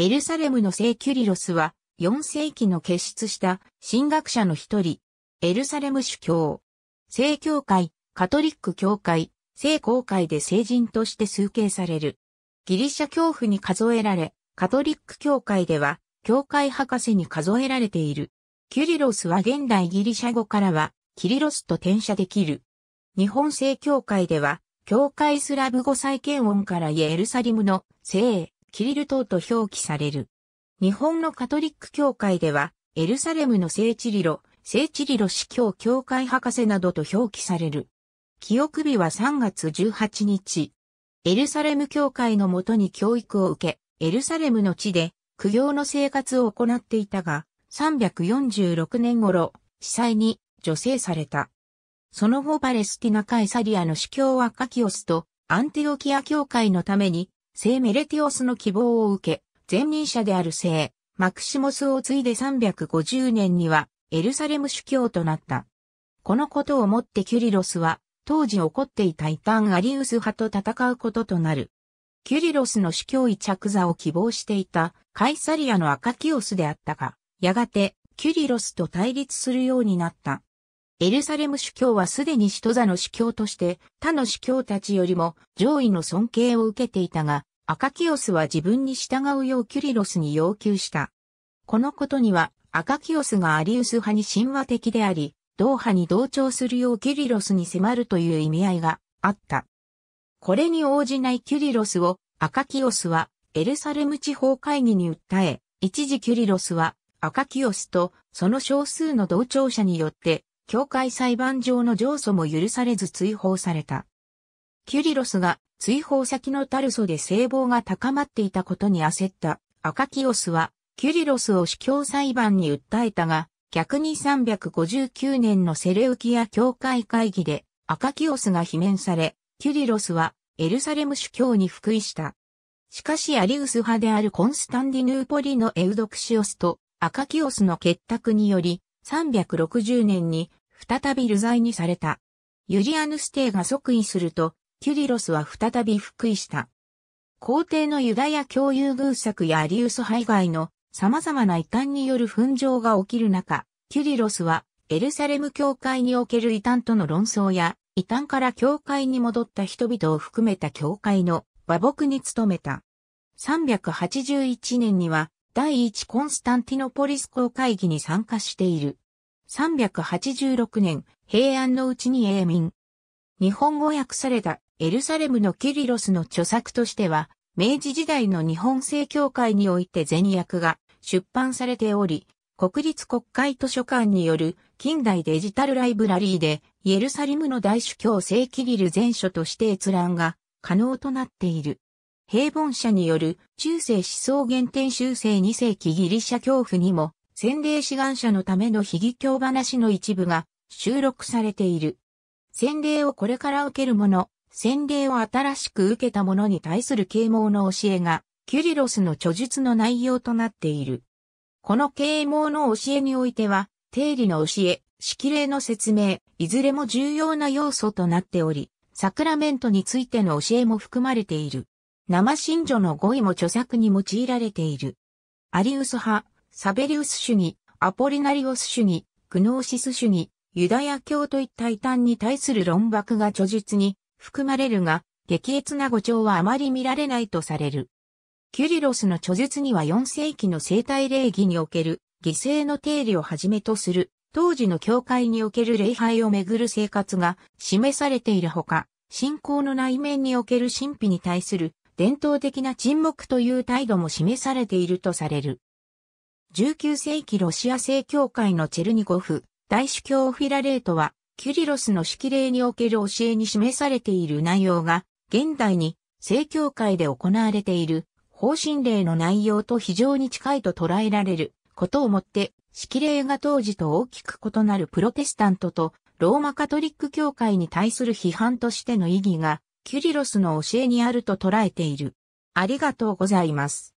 エルサレムの聖キュリロスは、4世紀の結出した神学者の一人、エルサレム主教。聖教会、カトリック教会、聖公会で聖人として崇敬される。ギリシャ教父に数えられ、カトリック教会では、教会博士に数えられている。キュリロスは現代ギリシャ語からは、キリロスと転写できる。日本聖教会では、教会スラブ語再建音からエルサリムの聖キリル島と表記される。日本のカトリック教会では、エルサレムの聖地リロ、聖地リロ司教教会博士などと表記される。記憶日は3月18日。エルサレム教会のもとに教育を受け、エルサレムの地で苦行の生活を行っていたが、346年頃、司祭に女性された。その後パレスティナカイサリアの司教はカキオスとアンティオキア教会のために聖メレティオスの希望を受け、前任者である聖、マクシモスを継いで350年には、エルサレム主教となった。このことをもってキュリロスは、当時起こっていた異端アリウス派と戦うこととなる。キュリロスの主教位着座を希望していたカイサリアのアカキオスであったが、やがてキュリロスと対立するようになった。エルサレム主教はすでに人座の主教として他の主教たちよりも上位の尊敬を受けていたが、アカキオスは自分に従うようキュリロスに要求した。このことには、アカキオスがアリウス派に神話的であり、同派に同調するようキュリロスに迫るという意味合いがあった。これに応じないキュリロスを、アカキオスはエルサレム地方会議に訴え、一時キュリロスはアカキオスとその少数の同調者によって、教会裁判上の上訴も許されず追放された。キュリロスが追放先のタルソで聖望が高まっていたことに焦ったアカキオスはキュリロスを司教裁判に訴えたが、逆に359年のセレウキア教会会議でアカキオスが罷免され、キュリロスはエルサレム主教に復位した。しかしアリウス派であるコンスタンディヌーポリのエウドクシオスとアカキオスの結託により、360年に再び流罪にされた。ユリアヌステが即位すると、キュリロスは再び復位した。皇帝のユダヤ共有偶策やアリウス廃外の様々な異端による紛争が起きる中、キュリロスはエルサレム教会における異端との論争や、異端から教会に戻った人々を含めた教会の和睦に努めた。381年には第一コンスタンティノポリス公会議に参加している。386年、平安のうちに永民。日本語訳されたエルサレムのキリロスの著作としては、明治時代の日本正教会において全訳が出版されており、国立国会図書館による近代デジタルライブラリーで、エルサレムの大主教聖キリル全書として閲覧が可能となっている。平凡者による中世思想原点修正2世紀ギリシャ教父にも、洗礼志願者のための悲劇教話の一部が収録されている。洗礼をこれから受ける者、洗礼を新しく受けた者に対する啓蒙の教えが、キュリロスの著述の内容となっている。この啓蒙の教えにおいては、定理の教え、式例の説明、いずれも重要な要素となっており、サクラメントについての教えも含まれている。生信女の語彙も著作に用いられている。アリウス派、サベリウス主義、アポリナリオス主義、クノーシス主義、ユダヤ教といった異端に対する論爆が著述に含まれるが、激烈な誤調はあまり見られないとされる。キュリロスの著述には4世紀の生態礼儀における犠牲の定理をはじめとする当時の教会における礼拝をめぐる生活が示されているほか、信仰の内面における神秘に対する伝統的な沈黙という態度も示されているとされる。19世紀ロシア正教会のチェルニコフ、大主教フィラレートはキュリロスの式令における教えに示されている内容が、現代に正教会で行われている方針例の内容と非常に近いと捉えられることをもって、式令が当時と大きく異なるプロテスタントとローマカトリック教会に対する批判としての意義が、キュリロスの教えにあると捉えている。ありがとうございます。